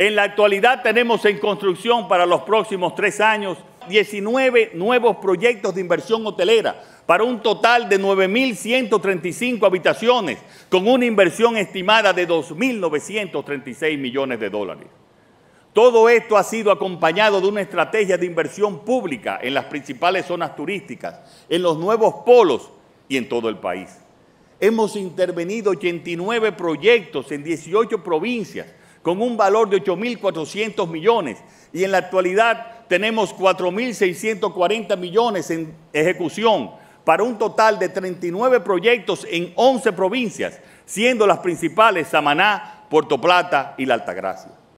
En la actualidad tenemos en construcción para los próximos tres años 19 nuevos proyectos de inversión hotelera para un total de 9.135 habitaciones con una inversión estimada de 2.936 millones de dólares. Todo esto ha sido acompañado de una estrategia de inversión pública en las principales zonas turísticas, en los nuevos polos y en todo el país. Hemos intervenido 89 proyectos en 18 provincias con un valor de 8.400 millones y en la actualidad tenemos 4.640 millones en ejecución para un total de 39 proyectos en 11 provincias, siendo las principales Samaná, Puerto Plata y La Altagracia.